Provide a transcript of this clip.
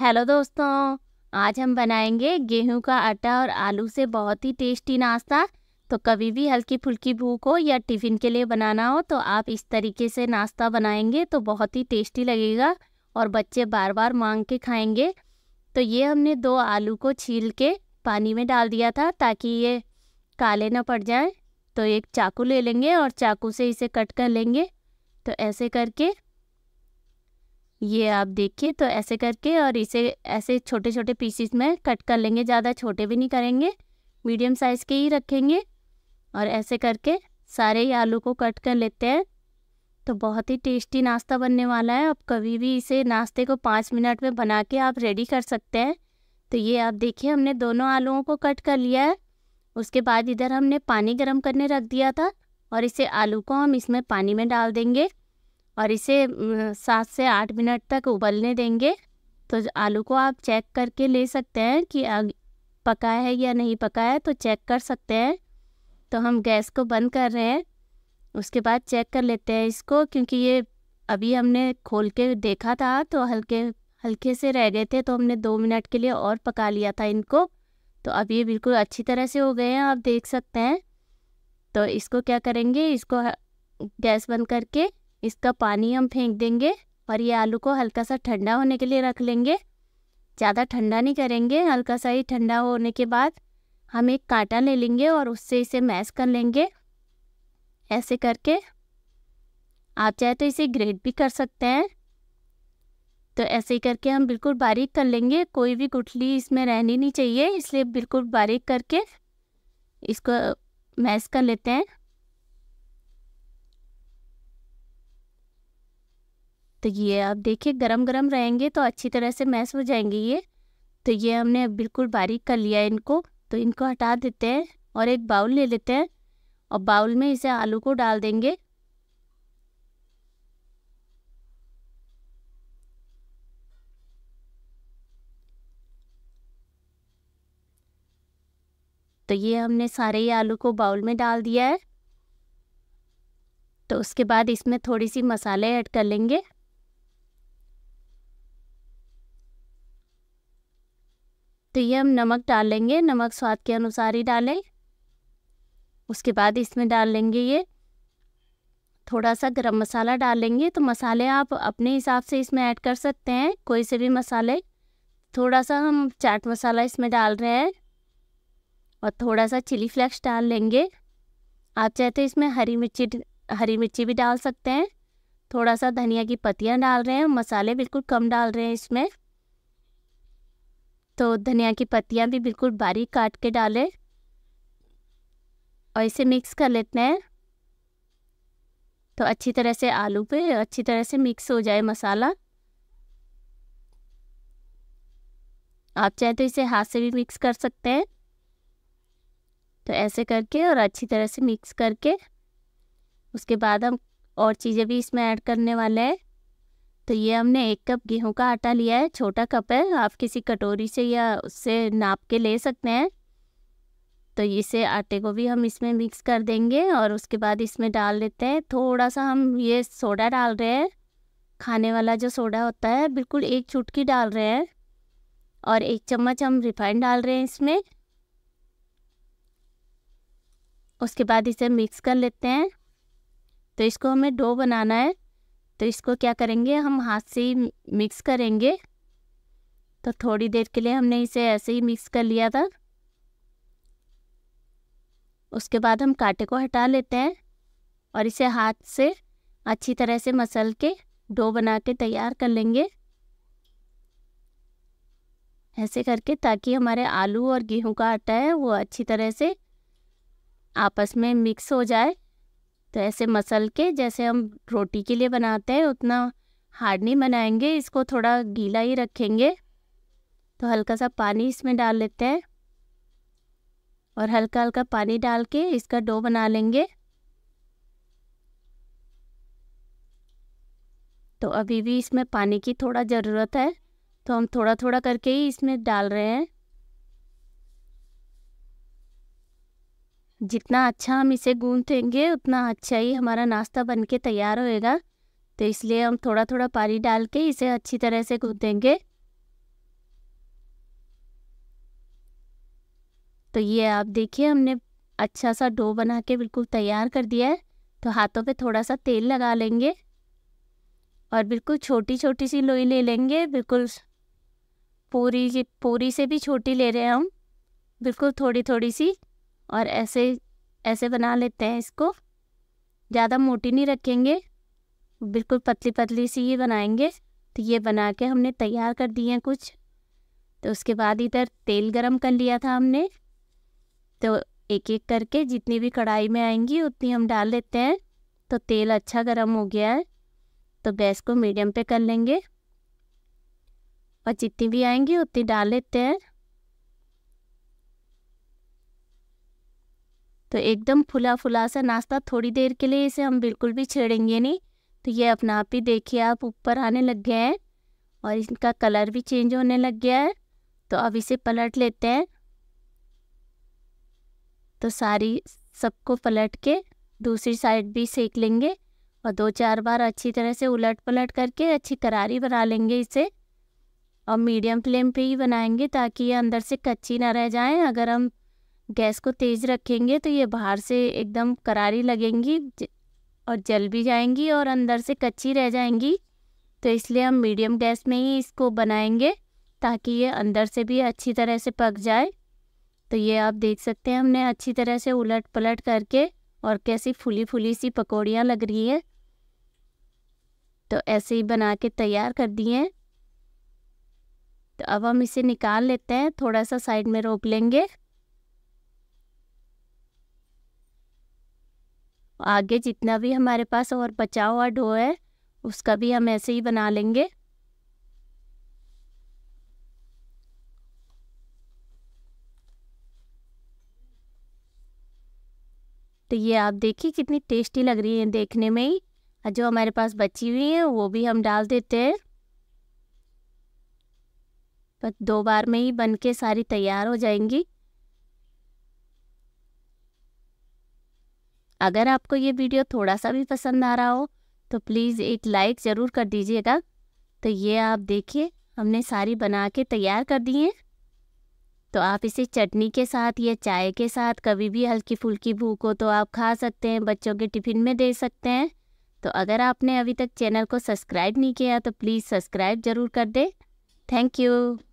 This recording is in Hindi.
हेलो दोस्तों आज हम बनाएंगे गेहूं का आटा और आलू से बहुत ही टेस्टी नाश्ता तो कभी भी हल्की फुल्की भूख हो या टिफ़िन के लिए बनाना हो तो आप इस तरीके से नाश्ता बनाएंगे तो बहुत ही टेस्टी लगेगा और बच्चे बार बार मांग के खाएंगे तो ये हमने दो आलू को छील के पानी में डाल दिया था ताकि ये काले ना पड़ जाए तो एक चाकू ले लेंगे और चाकू से इसे कट कर लेंगे तो ऐसे करके ये आप देखिए तो ऐसे करके और इसे ऐसे छोटे छोटे पीसीस में कट कर लेंगे ज़्यादा छोटे भी नहीं करेंगे मीडियम साइज़ के ही रखेंगे और ऐसे करके सारे ही आलू को कट कर लेते हैं तो बहुत ही टेस्टी नाश्ता बनने वाला है आप कभी भी इसे नाश्ते को पाँच मिनट में बना के आप रेडी कर सकते हैं तो ये आप देखिए हमने दोनों आलूओं को कट कर लिया है उसके बाद इधर हमने पानी गर्म करने रख दिया था और इसे आलू को हम इसमें पानी में डाल देंगे और इसे सात से आठ मिनट तक उबलने देंगे तो आलू को आप चेक करके ले सकते हैं कि पका है या नहीं पका है तो चेक कर सकते हैं तो हम गैस को बंद कर रहे हैं उसके बाद चेक कर लेते हैं इसको क्योंकि ये अभी हमने खोल के देखा था तो हल्के हल्के से रह गए थे तो हमने दो मिनट के लिए और पका लिया था इनको तो अब ये बिल्कुल अच्छी तरह से हो गए हैं आप देख सकते हैं तो इसको क्या करेंगे इसको गैस बंद करके इसका पानी हम फेंक देंगे और ये आलू को हल्का सा ठंडा होने के लिए रख लेंगे ज़्यादा ठंडा नहीं करेंगे हल्का सा ही ठंडा होने के बाद हम एक कांटा ले लेंगे और उससे इसे मैश कर लेंगे ऐसे करके आप चाहे तो इसे ग्रेट भी कर सकते हैं तो ऐसे ही करके हम बिल्कुल बारीक कर लेंगे कोई भी गुठली इसमें रहनी नहीं चाहिए इसलिए बिल्कुल बारीक करके इसको मैश कर लेते हैं तो ये आप देखिए गरम गरम रहेंगे तो अच्छी तरह से मैश हो जाएंगे ये तो ये हमने बिल्कुल बारीक कर लिया इनको तो इनको हटा देते हैं और एक बाउल ले लेते हैं और बाउल में इसे आलू को डाल देंगे तो ये हमने सारे ही आलू को बाउल में डाल दिया है तो उसके बाद इसमें थोड़ी सी मसाले ऐड कर लेंगे तो ये हम नमक डाल लेंगे नमक स्वाद के अनुसार ही डालें उसके बाद इसमें डाल लेंगे ये थोड़ा सा गरम मसाला डाल लेंगे तो मसाले आप अपने हिसाब से इसमें ऐड कर सकते हैं कोई से भी मसाले थोड़ा सा हम चाट मसाला इसमें डाल रहे हैं और थोड़ा सा चिली फ्लेक्स डाल लेंगे आप चाहे तो इसमें हरी मिर्ची हरी मिर्ची भी डाल सकते हैं थोड़ा सा धनिया की पत्तियाँ डाल रहे हैं मसाले बिल्कुल कम डाल रहे हैं इसमें तो धनिया की पत्तियाँ भी बिल्कुल बारीक काट के डालें और इसे मिक्स कर लेते हैं तो अच्छी तरह से आलू पे अच्छी तरह से मिक्स हो जाए मसाला आप चाहे तो इसे हाथ से भी मिक्स कर सकते हैं तो ऐसे करके और अच्छी तरह से मिक्स करके उसके बाद हम और चीज़ें भी इसमें ऐड करने वाले हैं तो ये हमने एक कप गेहूं का आटा लिया है छोटा कप है आप किसी कटोरी से या उससे नाप के ले सकते हैं तो इसे आटे को भी हम इसमें मिक्स कर देंगे और उसके बाद इसमें डाल देते हैं थोड़ा सा हम ये सोडा डाल रहे हैं खाने वाला जो सोडा होता है बिल्कुल एक चुटकी डाल रहे हैं और एक चम्मच हम रिफाइंड डाल रहे हैं इसमें उसके बाद इसे मिक्स कर लेते हैं तो इसको हमें डो बनाना है तो इसको क्या करेंगे हम हाथ से ही मिक्स करेंगे तो थोड़ी देर के लिए हमने इसे ऐसे ही मिक्स कर लिया था उसके बाद हम कांटे को हटा लेते हैं और इसे हाथ से अच्छी तरह से मसल के डो बना के तैयार कर लेंगे ऐसे करके ताकि हमारे आलू और गेहूं का आटा है वो अच्छी तरह से आपस में मिक्स हो जाए तो ऐसे मसल के जैसे हम रोटी के लिए बनाते हैं उतना हार्ड नहीं बनाएंगे इसको थोड़ा गीला ही रखेंगे तो हल्का सा पानी इसमें डाल लेते हैं और हल्का हल्का पानी डाल के इसका डो बना लेंगे तो अभी भी इसमें पानी की थोड़ा ज़रूरत है तो हम थोड़ा थोड़ा करके ही इसमें डाल रहे हैं जितना अच्छा हम इसे गूंथेंगे उतना अच्छा ही हमारा नाश्ता बन के तैयार होएगा तो इसलिए हम थोड़ा थोड़ा पानी डाल के इसे अच्छी तरह से गूंथेंगे तो ये आप देखिए हमने अच्छा सा डो बना के बिल्कुल तैयार कर दिया है तो हाथों पे थोड़ा सा तेल लगा लेंगे और बिल्कुल छोटी छोटी सी लोई ले लेंगे बिल्कुल पूरी पूरी से भी छोटी ले रहे हैं हम बिल्कुल थोड़ी थोड़ी सी और ऐसे ऐसे बना लेते हैं इसको ज़्यादा मोटी नहीं रखेंगे बिल्कुल पतली पतली सी ही बनाएंगे तो ये बना के हमने तैयार कर दिए हैं कुछ तो उसके बाद इधर तेल गरम कर लिया था हमने तो एक एक करके जितनी भी कढ़ाई में आएंगी उतनी हम डाल लेते हैं तो तेल अच्छा गरम हो गया है तो गैस को मीडियम पे कर लेंगे और जितनी भी आएंगी उतनी डाल लेते हैं तो एकदम फुला फुला सा नाश्ता थोड़ी देर के लिए इसे हम बिल्कुल भी छेड़ेंगे नहीं तो ये अपना आप ही देखिए आप ऊपर आने लग गए हैं और इनका कलर भी चेंज होने लग गया है तो अब इसे पलट लेते हैं तो सारी सबको पलट के दूसरी साइड भी सेक लेंगे और दो चार बार अच्छी तरह से उलट पलट करके अच्छी करारी बना लेंगे इसे और मीडियम फ्लेम पे ही बनाएंगे ताकि ये अंदर से कच्ची ना रह जाए अगर हम गैस को तेज़ रखेंगे तो ये बाहर से एकदम करारी लगेंगी और जल भी जाएंगी और अंदर से कच्ची रह जाएंगी तो इसलिए हम मीडियम गैस में ही इसको बनाएंगे ताकि ये अंदर से भी अच्छी तरह से पक जाए तो ये आप देख सकते हैं हमने अच्छी तरह से उलट पलट करके और कैसी फुली फुली सी पकौड़ियाँ लग रही हैं तो ऐसे ही बना के तैयार कर दिए हैं तो अब हम इसे निकाल लेते हैं थोड़ा सा साइड में रोक लेंगे आगे जितना भी हमारे पास और बचा हुआ डो है उसका भी हम ऐसे ही बना लेंगे तो ये आप देखिए कितनी टेस्टी लग रही है देखने में ही जो हमारे पास बची हुई है वो भी हम डाल देते हैं पर दो बार में ही बन के सारी तैयार हो जाएंगी अगर आपको ये वीडियो थोड़ा सा भी पसंद आ रहा हो तो प्लीज़ एक लाइक ज़रूर कर दीजिएगा तो ये आप देखिए हमने सारी बना के तैयार कर दी हैं तो आप इसे चटनी के साथ या चाय के साथ कभी भी हल्की फुल्की भूख हो तो आप खा सकते हैं बच्चों के टिफ़िन में दे सकते हैं तो अगर आपने अभी तक चैनल को सब्सक्राइब नहीं किया तो प्लीज़ सब्सक्राइब ज़रूर कर दें थैंक यू